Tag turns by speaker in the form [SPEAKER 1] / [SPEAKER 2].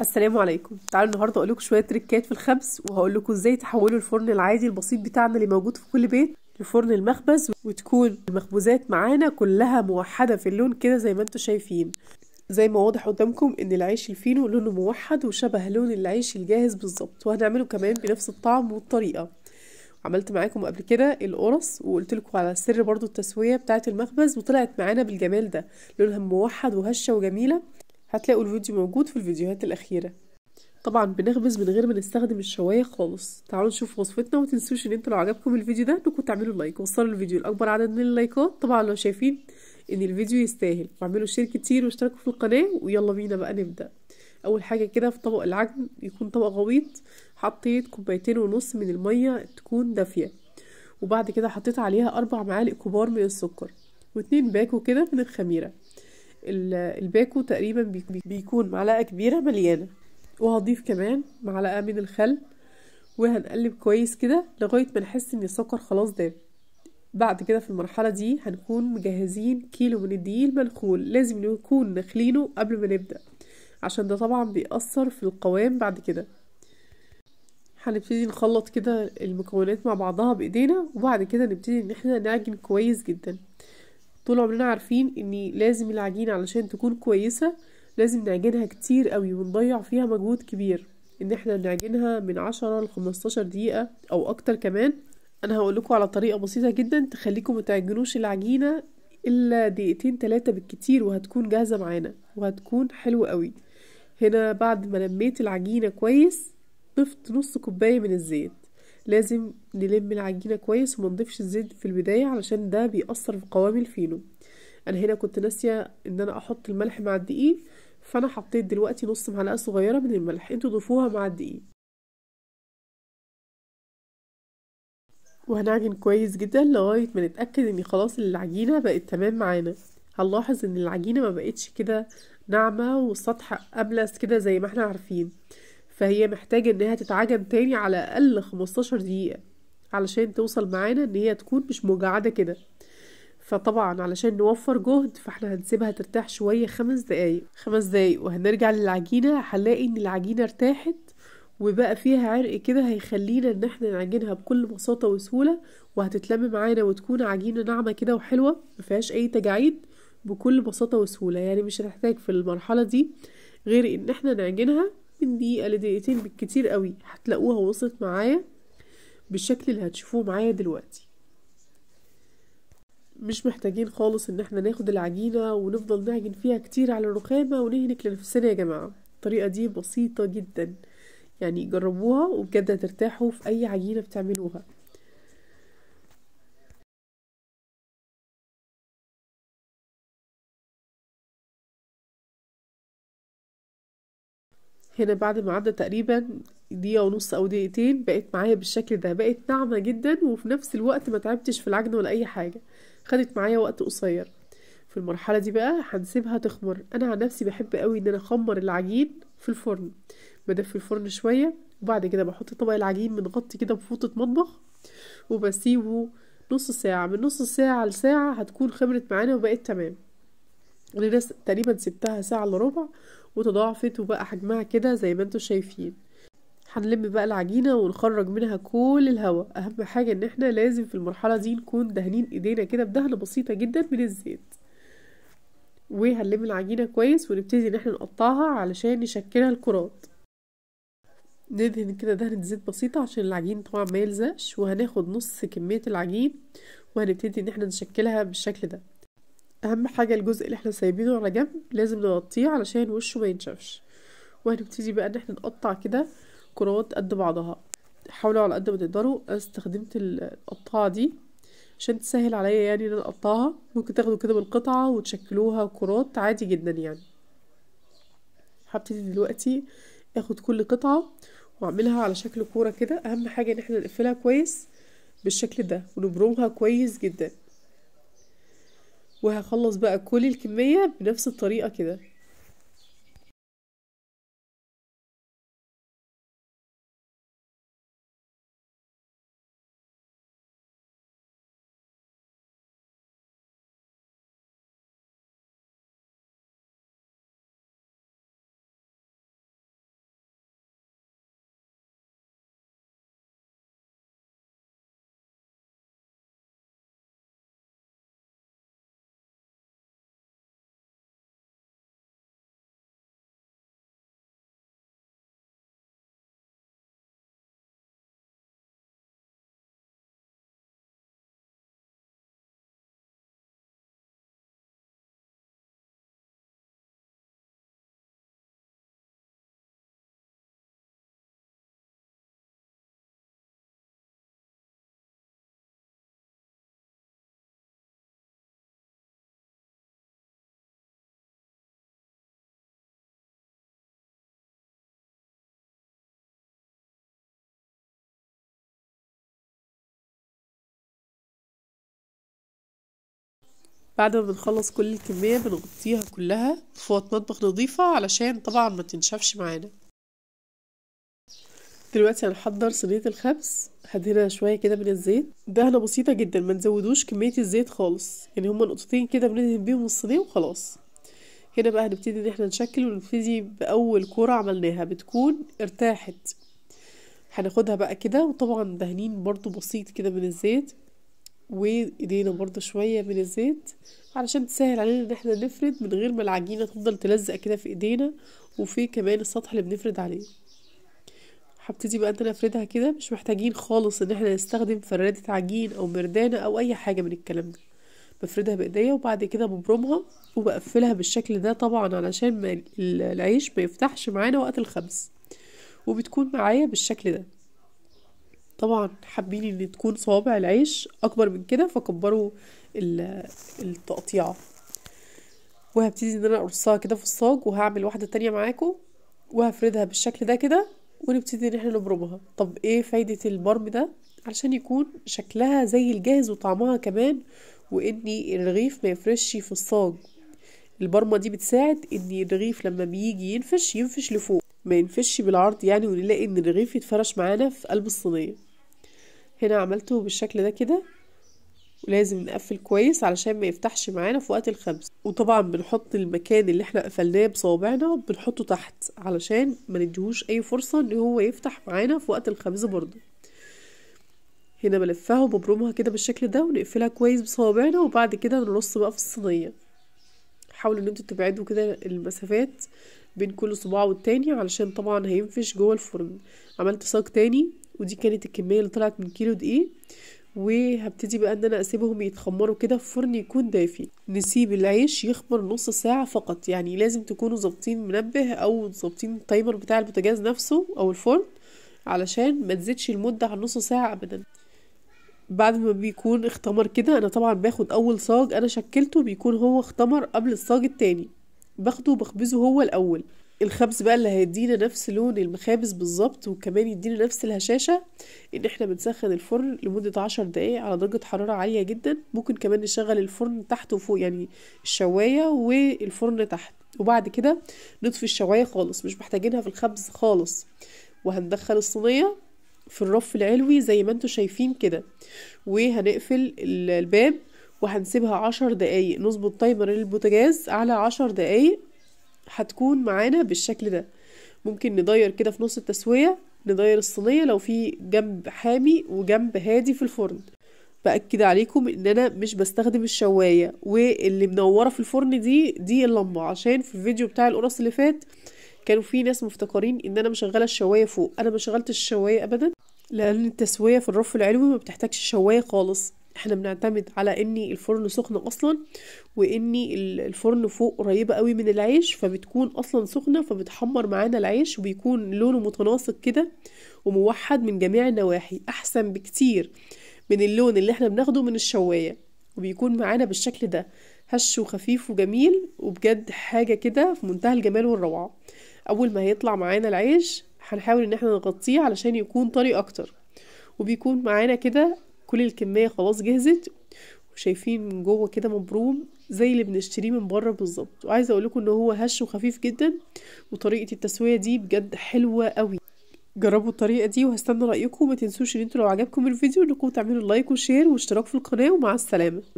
[SPEAKER 1] السلام عليكم تعالوا النهارده اقول لكم شويه تريكات في الخبز وهقول لكم ازاي تحولوا الفرن العادي البسيط بتاعنا اللي موجود في كل بيت لفرن المخبز وتكون المخبوزات معانا كلها موحده في اللون كده زي ما انتم شايفين زي ما واضح قدامكم ان العيش الفينو لونه موحد وشبه لون العيش الجاهز بالظبط وهنعمله كمان بنفس الطعم والطريقه عملت معاكم قبل كده القرص وقلت لكم على سر برضو التسويه بتاعه المخبز وطلعت معانا بالجمال ده لونها موحد وهشه وجميله هتلاقوا الفيديو موجود في الفيديوهات الأخيرة طبعا بنخبز من غير ما نستخدم الشواية خالص تعالوا نشوف وصفتنا ومتنسوش ان انتوا لو عجبكم الفيديو ده انكم تعملوا لايك وصلوا الفيديو لاكبر عدد من اللايكات طبعا لو شايفين ان الفيديو يستاهل واعملوا شير كتير واشتركوا في القناة ويلا بينا بقى نبدأ اول حاجة كده في طبق العجن يكون طبق غويط حطيت كوبايتين ونص من المية تكون دافية وبعد كده حطيت عليها اربع معالق كبار من السكر واتنين باكو كده من الخميره الباكو تقريبا بيكون معلقة كبيرة مليانة وهضيف كمان معلقة من الخل وهنقلب كويس كده لغاية ما نحس ان السكر خلاص داب بعد كده في المرحلة دي هنكون مجهزين كيلو من الدقيق المنخول لازم نكون نخلينه قبل ما نبدأ عشان ده طبعا بيأثر في القوام بعد كده هنبتدي نخلط كده المكونات مع بعضها بايدينا وبعد كده نبتدي ان احنا نعجن كويس جدا طول عمرنا عارفين ان لازم العجينة علشان تكون كويسة لازم نعجنها كتير قوي ونضيع فيها مجهود كبير ان احنا نعجنها من عشرة 15 دقيقة او اكتر كمان انا هقولكوا على طريقة بسيطة جدا تخليكم متعجنوش العجينة الا دقيقتين تلاتة بالكتير وهتكون جاهزة معانا وهتكون حلوة قوي هنا بعد ما لميت العجينة كويس ضفت نص كوباية من الزيت لازم نلم العجينة كويس وما نضيفش الزيت في البداية علشان ده بيأثر في قوام الفينو انا هنا كنت ناسية ان انا احط الملح مع الدقيق فانا حطيت دلوقتي نص معلقة صغيرة من الملح انتوا ضيفوها مع الدقيق وهنعجن كويس جدا لغاية ما نتأكد ان خلاص العجينة بقت تمام معانا هنلاحظ ان العجينة ما بقتش كده ناعمة والسطح أبلس كده زي ما احنا عارفين فهي محتاجة انها تتعجن تاني على الاقل 15 دقيقة علشان توصل معانا ان هي تكون مش مجعدة كده فطبعا علشان نوفر جهد فاحنا هنسيبها ترتاح شوية خمس دقايق خمس دقايق وهنرجع للعجينة هنلاقي ان العجينة ارتاحت وبقى فيها عرق كده هيخلينا ان احنا نعجنها بكل بساطة وسهولة وهتتلم معانا وتكون عجينة ناعمة كده وحلوة مفيهاش اي تجاعيد بكل بساطة وسهولة يعني مش هنحتاج في المرحلة دي غير ان احنا نعجنها من دقيقة لدقيقتين بالكتير قوي هتلاقوها وصلت معايا بالشكل اللي هتشوفوه معايا دلوقتي مش محتاجين خالص ان احنا ناخد العجينة ونفضل نعجن فيها كتير على الرخامة ونهلك لنفسنا يا جماعة الطريقة دي بسيطة جدا يعني جربوها وبجد هترتاحوا في اي عجينة بتعملوها هنا بعد ما عدى تقريبا دقيقة ونص أو دقيقتين بقت معايا بالشكل ده بقت ناعمة جدا وفي نفس الوقت ما تعبتش في العجن ولا أي حاجة خدت معايا وقت قصير في المرحلة دي بقى هنسيبها تخمر أنا عن نفسي بحب قوي إن أنا أخمر العجين في الفرن بدفي الفرن شوية وبعد كده بحط طبق العجين بنغطي كده بفوطة مطبخ وبسيبه نص ساعة من نص ساعة لساعة هتكون خمرت معانا وبقت تمام اللي انا تقريبا سبتها ساعة الا ربع وتضاعفت وبقى حجمها كده زي ما انتوا شايفين هنلم بقى العجينة ونخرج منها كل الهواء اهم حاجة ان احنا لازم في المرحلة دي نكون دهنين ايدينا كده بدهنة بسيطة جدا من الزيت وهنلم العجينة كويس ونبتدي ان احنا نقطعها علشان نشكلها الكرات ندهن كده دهنة زيت بسيطة عشان العجين طبعا ما يلزقش وهناخد نص كمية العجين وهنبتدي ان احنا نشكلها بالشكل ده اهم حاجه الجزء اللي احنا سايبينه على جنب لازم نغطيه علشان وشه ما ينشفش وهنبتدي بقى ان احنا نقطع كده كروات قد بعضها حاولوا على قد ما تقدروا انا استخدمت القطاعه دي عشان تسهل عليا يعني ان انا اقطعها ممكن تاخدوا كده بالقطعه وتشكلوها كرات عادي جدا يعني هبتدي دلوقتي اخد كل قطعه واعملها على شكل كوره كده اهم حاجه ان احنا نقفلها كويس بالشكل ده ونبرمها كويس جدا وهخلص بقى كل الكمية بنفس الطريقة كده بعد ما بنخلص كل الكمية بنغطيها كلها بفوط مطبخ نظيفة علشان طبعا ما تنشفش معانا دلوقتي هنحضر صينية الخبز هدهنها شوية كده من الزيت دهنة بسيطة جدا ما نزودوش كمية الزيت خالص يعني هما نقطتين كده بندهن بيهم الصينية وخلاص هنا بقى هنبتدي ان احنا نشكل ونبتدي بأول كورة عملناها بتكون ارتاحت هناخدها بقى كده وطبعا دهنين برضو بسيط كده من الزيت وايدينا برضو شوية من الزيت علشان تسهل علينا ان احنا نفرد من غير ما العجينة تفضل تلزق كده في ايدينا وفي كمان السطح اللي بنفرد عليه هبتدي بقى ان انا افردها كده مش محتاجين خالص ان احنا نستخدم فرادة عجين او مردانة او اي حاجة من الكلام ده بفردها بايديا وبعد كده ببرمها وبقفلها بالشكل ده طبعا علشان ما العيش ما يفتحش معانا وقت الخبز وبتكون معايا بالشكل ده طبعا حابين ان تكون صوابع العيش اكبر من كده فكبروا التقطيعه وهبتدي ان انا اقرصها كده في الصاج وهعمل واحده تانية معاكم وهفردها بالشكل ده كده ونبتدي ان احنا نبرمها طب ايه فايده البرم ده علشان يكون شكلها زي الجاهز وطعمها كمان وان الرغيف ما يفرش في الصاج البرمه دي بتساعد ان الرغيف لما بيجي ينفش ينفش لفوق ما ينفش بالعرض يعني ونلاقي ان الرغيف يتفرش معانا في قلب الصينيه هنا عملته بالشكل ده كده ولازم نقفل كويس علشان ما يفتحش معانا في وقت الخبز وطبعا بنحط المكان اللي احنا قفلناه بصوابعنا بنحطه تحت علشان ما نديهوش اي فرصه ان هو يفتح معانا في وقت الخبز برضه هنا بلفها وببرمها كده بالشكل ده ونقفلها كويس بصوابعنا وبعد كده نرص بقى في الصينيه حاولوا ان انتوا تبعدوا كده المسافات بين كل صباع والتاني علشان طبعا هينفش جوه الفرن عملت ساق تاني ودي كانت الكميه اللي طلعت من كيلو دقيق وهبتدي بقى ان انا اسيبهم يتخمروا كده في فرن يكون دافي نسيب العيش يخمر نص ساعة فقط يعني لازم تكونوا ظابطين منبه او ظابطين التايمر بتاع البوتاجاز نفسه او الفرن علشان ما تزيدش المدة عن نص ساعة ابدا بعد ما بيكون اختمر كده انا طبعا باخد اول صاج انا شكلته بيكون هو اختمر قبل الصاج التاني باخده وبخبزه هو الاول الخبز بقى اللي هيدينا نفس لون المخابز بالظبط وكمان يدينا نفس الهشاشة ان احنا بنسخن الفرن لمدة عشر دقايق على درجة حرارة عالية جدا ممكن كمان نشغل الفرن تحت وفوق يعني الشواية والفرن تحت وبعد كده نطفي الشواية خالص مش محتاجينها في الخبز خالص وهندخل الصينية في الرف العلوي زي ما انتوا شايفين كده وهنقفل الباب وهنسيبها عشر دقايق نظبط تايمر البوتاجاز على عشر دقايق هتكون معانا بالشكل ده ممكن نضير كده في نص التسوية نضير الصينية لو في جنب حامي وجنب هادي في الفرن بأكد عليكم ان انا مش بستخدم الشواية واللي منورة في الفرن دي دي اللمبة عشان في الفيديو بتاع القرص اللي فات كانوا في ناس مفتكرين ان انا مشغلة الشواية فوق انا مشغلتش الشواية ابدا لان التسوية في الرف العلوي ما بتحتاجش شواية خالص احنا بنعتمد على ان الفرن سخن اصلا وان الفرن فوق قريبة قوي من العيش فبتكون اصلا سخنة فبتحمر معانا العيش وبيكون لونه متناسق كده وموحد من جميع النواحي احسن بكتير من اللون اللي احنا بناخده من الشواية وبيكون معانا بالشكل ده هش وخفيف وجميل وبجد حاجة كده في منتهى الجمال والروعة اول ما هيطلع معانا العيش هنحاول ان احنا نغطيه علشان يكون طري اكتر وبيكون معانا كده كل الكمية خلاص جهزت وشايفين من جوه كده مبروم زي اللي بنشتريه من بره بالظبط وعايزه اقول لكم ان هو هش وخفيف جدا وطريقه التسويه دي بجد حلوه قوي جربوا الطريقه دي وهستنى رايكم ما تنسوش ان انتوا لو عجبكم الفيديو انكم تعملوا لايك وشير واشتراك في القناه ومع السلامه